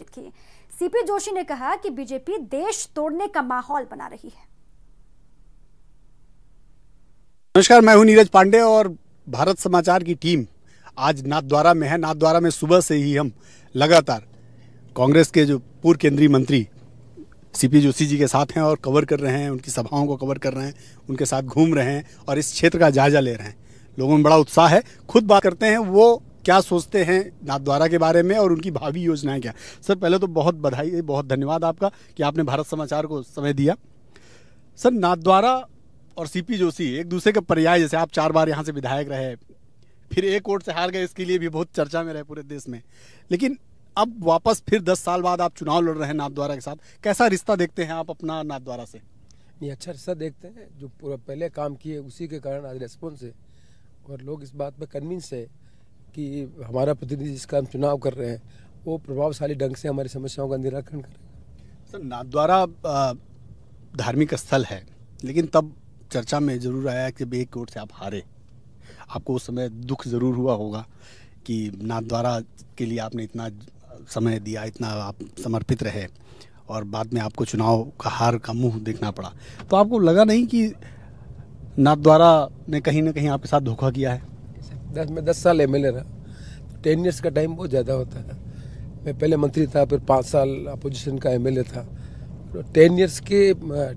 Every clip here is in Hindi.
बातचीत की सीपी जोशी ने कहा कि बीजेपी देश तोड़ने का माहौल बना रही है नमस्कार मैं हूं नीरज पांडे और भारत समाचार की टीम आज नाथद्वारा में है नाथद्वारा में सुबह से ही हम लगातार कांग्रेस के जो पूर्व केंद्रीय मंत्री सीपी जोशी जी के साथ हैं और कवर कर रहे हैं उनकी सभाओं को कवर कर रहे हैं उनके साथ घूम रहे हैं और इस क्षेत्र का जायजा ले रहे हैं लोगों में बड़ा उत्साह है खुद बात करते हैं वो क्या सोचते हैं नाथद्वारा के बारे में और उनकी भावी योजनाएं क्या सर पहले तो बहुत बधाई बहुत धन्यवाद आपका कि आपने भारत समाचार को समय दिया सर नाथद्वारा और सीपी जोशी एक दूसरे का पर्याय जैसे आप चार बार यहाँ से विधायक रहे फिर एक वोट से हार गए इसके लिए भी बहुत चर्चा में रहे पूरे देश में लेकिन अब वापस फिर दस साल बाद आप चुनाव लड़ रहे हैं नाथद्वारा के साथ कैसा रिश्ता देखते हैं आप अपना नाथद्वारा से नहीं अच्छा रिश्ता देखते हैं जो पूरा पहले काम किए उसी के कारण आज रेस्पॉन्स है और लोग इस बात पर कन्विंस है कि हमारा प्रतिनिधि जिसका हम चुनाव कर रहे हैं वो प्रभावशाली ढंग से हमारी समस्याओं का निराकरण करेगा सर नाथद्वारा धार्मिक स्थल है लेकिन तब चर्चा में ज़रूर आया कि एक ओर से आप हारे आपको उस समय दुख ज़रूर हुआ होगा कि नाथद्वारा के लिए आपने इतना समय दिया इतना आप समर्पित रहे और बाद में आपको चुनाव का हार का मुंह देखना पड़ा तो आपको लगा नहीं कि नाथद्वारा ने कहीं ना कहीं आपके साथ धोखा किया है दस में दस साल एम रहा टेन ईयर्स का टाइम बहुत ज़्यादा होता है मैं पहले मंत्री था फिर पाँच साल अपोजिशन का एम था तो टेन ईयर्स के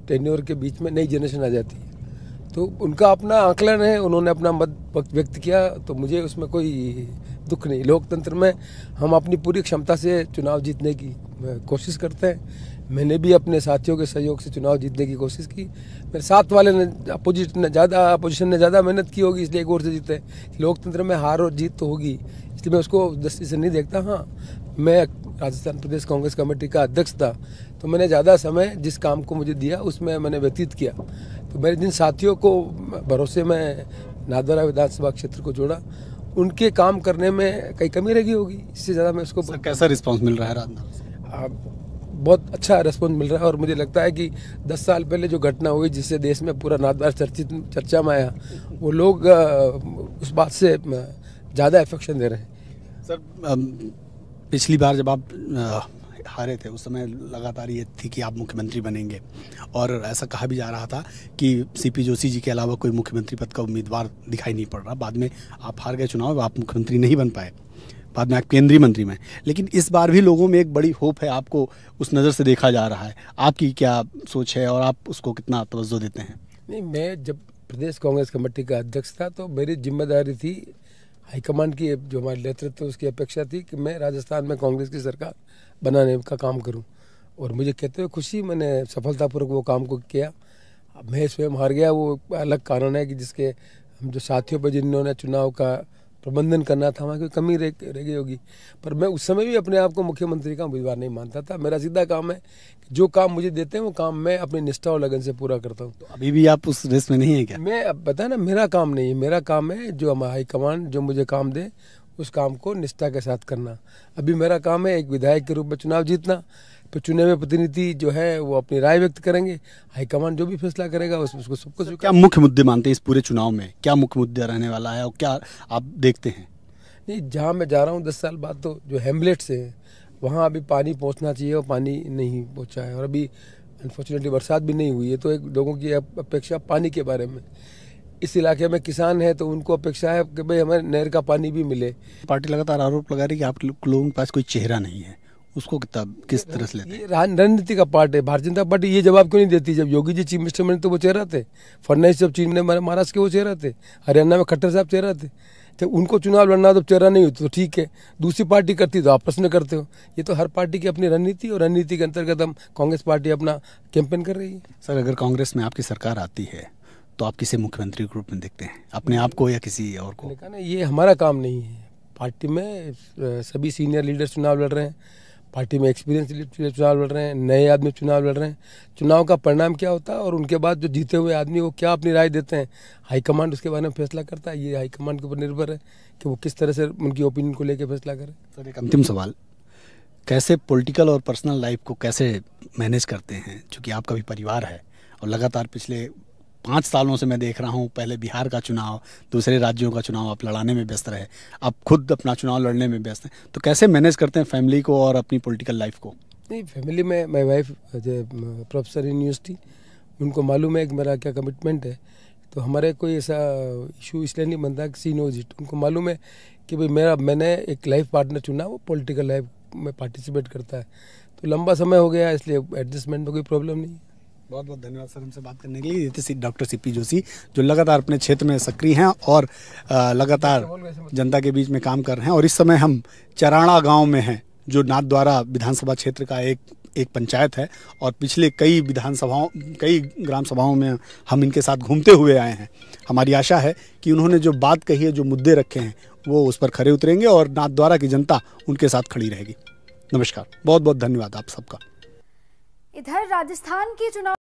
टेन ईयर के बीच में नई जनरेशन आ जाती है तो उनका अपना आंकलन है उन्होंने अपना मत व्यक्त किया तो मुझे उसमें कोई दुख नहीं लोकतंत्र में हम अपनी पूरी क्षमता से चुनाव जीतने की कोशिश करते हैं मैंने भी अपने साथियों के सहयोग से चुनाव जीतने की कोशिश की मेरे साथ वाले ने अपोजिट ने ज़्यादा अपोजिशन ने ज़्यादा मेहनत की होगी इसलिए एक और से जीते लोकतंत्र में हार और जीत तो होगी इसलिए मैं उसको दृष्टि से नहीं देखता हाँ मैं राजस्थान प्रदेश कांग्रेस कमेटी का अध्यक्ष था तो मैंने ज़्यादा समय जिस काम को मुझे दिया उसमें मैंने व्यतीत किया तो मेरे जिन साथियों को भरोसे में नादवारा विधानसभा क्षेत्र को जोड़ा उनके काम करने में कई कमी रह गई होगी इससे ज़्यादा मैं उसको कैसा रिस्पॉन्स मिल रहा है राजनाथ बहुत अच्छा रिस्पॉन्स मिल रहा है और मुझे लगता है कि 10 साल पहले जो घटना हुई जिससे देश में पूरा नादार चर्चित चर्चा में आया वो लोग उस बात से ज़्यादा एफेक्शन दे रहे हैं सर पिछली बार जब आप हारे थे उस समय लगातार ये थी कि आप मुख्यमंत्री बनेंगे और ऐसा कहा भी जा रहा था कि सीपी जोशी जी के अलावा कोई मुख्यमंत्री पद का उम्मीदवार दिखाई नहीं पड़ रहा बाद में आप हार गए चुनाव आप मुख्यमंत्री नहीं बन पाए बाद में आप केंद्रीय मंत्री में लेकिन इस बार भी लोगों में एक बड़ी होप है आपको उस नज़र से देखा जा रहा है आपकी क्या सोच है और आप उसको कितना तवज्जो देते हैं नहीं मैं जब प्रदेश कांग्रेस कमेटी का अध्यक्ष था तो मेरी जिम्मेदारी थी हाईकमांड की जो हमारे नेतृत्व तो उसकी अपेक्षा थी कि मैं राजस्थान में कांग्रेस की सरकार बनाने का काम करूं और मुझे कहते हुए खुशी मैंने सफलतापूर्वक वो काम को किया मैं स्वयं हार गया वो अलग कारण है कि जिसके हम जो साथियों पर जिन्होंने चुनाव का प्रबंधन करना था वहाँ की कमी रह गई होगी पर मैं उस समय भी अपने आप को मुख्यमंत्री का उम्मीदवार नहीं मानता था मेरा सीधा काम है जो काम मुझे देते हैं वो काम मैं अपनी निष्ठा और लगन से पूरा करता हूँ तो अभी भी आप उस रेस में नहीं है क्या मैं अब बताया ना मेरा काम नहीं है मेरा काम है जो हमारा हाईकमान जो मुझे काम दे उस काम को निष्ठा के साथ करना अभी मेरा काम है एक विधायक के रूप में चुनाव जीतना तो चुने हुए प्रतिनिधि जो है वो अपनी राय व्यक्त करेंगे हाईकमान जो भी फैसला करेगा उस, उसको सबको क्या मुख्य मुद्दे मानते हैं इस पूरे चुनाव में क्या मुख्य मुद्दा रहने वाला है और क्या आप देखते हैं नहीं जहाँ मैं जा रहा हूँ दस साल बाद तो जो हेमलेट्स हैं वहाँ अभी पानी पहुँचना चाहिए और पानी नहीं पहुँचा है और अभी अनफॉर्चुनेटली बरसात भी नहीं हुई है तो एक लोगों की अपेक्षा पानी के बारे में इस इलाके में किसान है तो उनको अपेक्षा है कि भाई हमें नहर का पानी भी मिले पार्टी लगातार आरोप लगा रही है कि आप लोगों के पास कोई चेहरा नहीं है उसको किताब किस तरह से लेते रणनीति का पार्ट है भारतीय जनता पार्टी ये जवाब क्यों नहीं देती जब योगी जी चीफ मिनिस्टर बने तो वो चेहरा थे फडनवीस जब चीफ मिनिस्टर महाराष्ट्र के वो चेहरा थे हरियाणा में खट्टर साहब चेहरा थे जब उनको चुनाव लड़ना तो चेहरा नहीं होता तो ठीक है दूसरी पार्टी करती तो आपस में करते हो ये तो हर पार्टी की अपनी रणनीति और रणनीति के अंतर्गत हम कांग्रेस पार्टी अपना कैंपेन कर रही है सर अगर कांग्रेस में आपकी सरकार आती है तो आप किसे मुख्यमंत्री के रूप में देखते हैं अपने आप को या किसी और को ये हमारा काम नहीं है पार्टी में सभी सीनियर लीडर चुनाव लड़ रहे हैं पार्टी में एक्सपीरियंस चुनाव लड़ रहे हैं नए आदमी चुनाव लड़ रहे हैं चुनाव का परिणाम क्या होता है और उनके बाद जो जीते हुए आदमी वो क्या अपनी राय देते हैं हाईकमांड उसके बारे में फैसला करता है ये हाईकमांड के ऊपर निर्भर है कि वो किस तरह से उनकी ओपिनियन को लेकर फैसला करें सर एक अंतिम सवाल कैसे पॉलिटिकल और पर्सनल लाइफ को कैसे मैनेज करते हैं चूँकि आपका भी परिवार है और लगातार पिछले पाँच सालों से मैं देख रहा हूँ पहले बिहार का चुनाव दूसरे राज्यों का चुनाव आप लड़ाने में व्यस्त रहे आप खुद अपना चुनाव लड़ने में व्यस्त हैं तो कैसे मैनेज करते हैं फैमिली को और अपनी पोलिटिकल लाइफ को नहीं फैमिली में माई वाइफ प्रोफेसर यूनिवर्सिटी उनको मालूम है कि मेरा क्या कमिटमेंट है तो हमारे कोई ऐसा इशू इसलिए नहीं बनता कि सी नोज इट उनको मालूम है कि भाई मेरा मैंने एक लाइफ पार्टनर चुना वो पॉलिटिकल लाइफ में पार्टिसिपेट करता है तो लंबा समय हो गया इसलिए एडजस्टमेंट में कोई प्रॉब्लम नहीं है बहुत बहुत धन्यवाद सर हमसे बात करने के लिए थे डॉक्टर सी पी जोशी जो लगातार अपने क्षेत्र में सक्रिय हैं और लगातार जनता के बीच में काम कर रहे हैं और इस समय हम चराणा गाँव में हैं जो नाथ द्वारा विधानसभा क्षेत्र का एक एक पंचायत है और पिछले कई विधानसभाओं कई ग्राम सभाओं में हम इनके साथ घूमते हुए आए हैं हमारी आशा है कि उन्होंने जो बात कही है जो मुद्दे रखे हैं वो उस पर खड़े उतरेंगे और नाथ द्वारा की जनता उनके साथ खड़ी रहेगी नमस्कार बहुत बहुत धन्यवाद आप सबका इधर राजस्थान की चुनाव